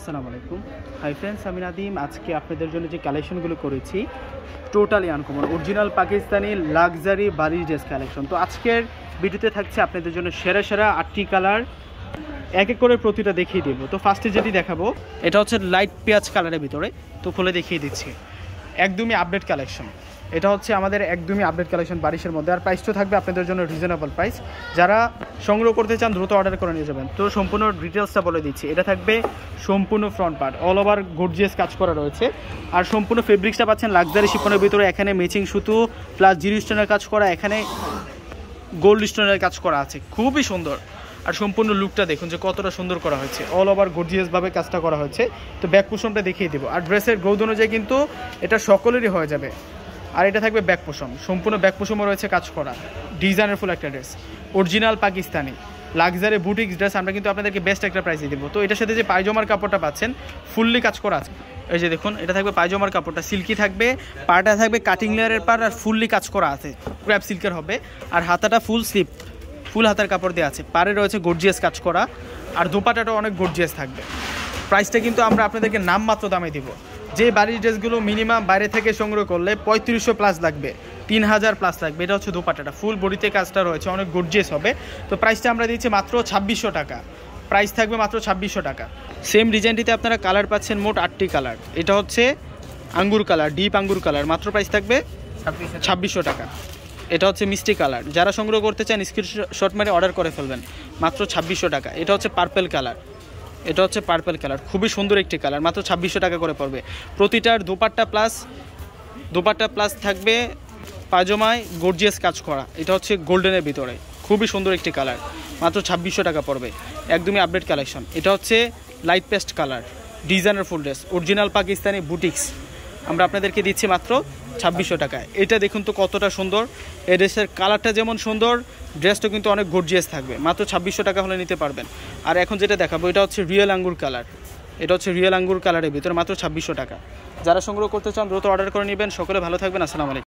আসসালামু আলাইকুম hi friends আমি নাদিম আজকে আপনাদের জন্য যে কালেকশনগুলো করেছি totally uncommon original Pakistani luxury বাড়ির ড্রেস কালেকশন তো আজকের ভিডিওতে থাকছে আপনাদের জন্য সেরা সেরা আটটি কালার এক এক করে প্রতিটা দেখিয়ে দেবো তো ফার্স্টে যেটি দেখাবো এটা হচ্ছে লাইট পেঁয়াজ কালারের ভিতরে তো খুলে দেখিয়ে দিচ্ছি একদমই আপডেট কালেকশন এটা হচ্ছে আমাদের একদমই আপডেট কালেকশন বারিশের মধ্যে আর প্রাইসটা থাকবে আপনাদের জন্য রিজনেবল প্রাইস যারা সংগ্রহ করতে চান দ্রুত অর্ডার করে নিয়ে যাবেন তো সম্পূর্ণ ডিটেলসটা বলে দিচ্ছি এটা থাকবে সম্পূর্ণ front part all over gorgeous কাজ করা রয়েছে আর সম্পূর্ণ ফেব্রিক্সটা পাচ্ছেন লাক্সারি শিপনের ভিতরে এখানে ম্যাচিং সুতো প্লাস জিরো স্টোনের কাজ করা এখানে গোল্ড স্টোনের কাজ করা আছে খুবই সুন্দর আর সম্পূর্ণ লুকটা দেখুন যে কতটা সুন্দর করা হয়েছে অল ওভার গোর্জিয়াসভাবে কাজটা করা হয়েছে তো ব্যাক কুশনটা দেখিয়ে দেবো আর ড্রেসের গ্রোথ অনুযায়ী কিন্তু এটা সকলেরই হয়ে যাবে আর এটা থাকবে ব্যাক পোষম সম্পূর্ণ ব্যাক পোষমও রয়েছে কাজ করা ডিজাইনের ফুল একটা dress original Pakistani luxury boutiques dress আমরা কিন্তু আপনাদেরকে বেস্ট একটা প্রাইসে দেবো তো এটার সাথে যে পায়জামার কাপড়টা পাচ্ছেন ফুললি কাজ করা আছে এই যে দেখুন এটা থাকবে পায়জমার কাপড়টা সিল্কি থাকবে পাটা থাকবে কাটিং লেয়ারের পার আর ফুললি কাজ করা আছে ক্র্যাপ সিল্কের হবে আর হাতাটা ফুল স্লিপ ফুল হাতার কাপড় দেওয়া আছে পারে রয়েছে গর্জিয়াস কাজ করা আর দুপাটাটা অনেক গর্জিয়াস থাকবে প্রাইসটা কিন্তু আমরা আপনাদেরকে নামমাত্র দামে দেবো যে বাড়ির ড্রেসগুলো মিনিমাম বাইরে থেকে সংগ্রহ করলে পঁয়ত্রিশশো প্লাস লাগবে তিন হাজার প্লাস লাগবে এটা হচ্ছে দোপাটাটা ফুল বডিতে কাজটা রয়েছে অনেক গর্জিয়াস হবে তো প্রাইসটা আমরা দিচ্ছি মাত্র ছাব্বিশশো টাকা প্রাইস থাকবে মাত্র ছাব্বিশশো টাকা সেম ডিজাইনটিতে আপনারা কালার পাচ্ছেন মোট আটটি কালার এটা হচ্ছে আঙ্গুর কালার ডিপ আঙ্গুর কালার মাত্র প্রাইস থাকবে ছাব্বিশশো টাকা এটা হচ্ছে মিষ্টি কালার যারা সংগ্রহ করতে চান শর্ট মারে অর্ডার করে ফেলবেন মাত্র ছাব্বিশশো টাকা এটা হচ্ছে পার্পেল কালার এটা হচ্ছে পার্পল কালার খুবই সুন্দর একটি কালার মাত্র ছাব্বিশশো টাকা করে পড়বে প্রতিটার দুপাট্টা প্লাস দুপাট্টা প্লাস থাকবে পাজমায় গর্জিয়াস কাজ করা এটা হচ্ছে গোল্ডেনের ভিতরে খুবই সুন্দর একটি কালার মাত্র ছাব্বিশশো টাকা পড়বে একদমই আপডেট কালেকশন এটা হচ্ছে light paste colour designer full dress original Pakistani boutiques আমরা আপনাদেরকে দিচ্ছি মাত্র ছাব্বিশশো টাকায় এটা দেখুন তো কতটা সুন্দর এই ড্রেসের কালারটা যেমন সুন্দর ড্রেসটা কিন্তু অনেক গর্জিয়াস থাকবে মাত্র ছাব্বিশশো টাকা হলে নিতে পারবেন আর এখন যেটা দেখাবো এটা হচ্ছে রিয়েল আঙ্গুর কালার এটা হচ্ছে রিয়েল আঙ্গুর কালারের ভিতরে মাত্র ছাব্বিশশো টাকা যারা সংগ্রহ করতে চান দ্রুত অর্ডার করে নেবেন সকলে ভালো থাকবেন আসসালামু আলাইকুম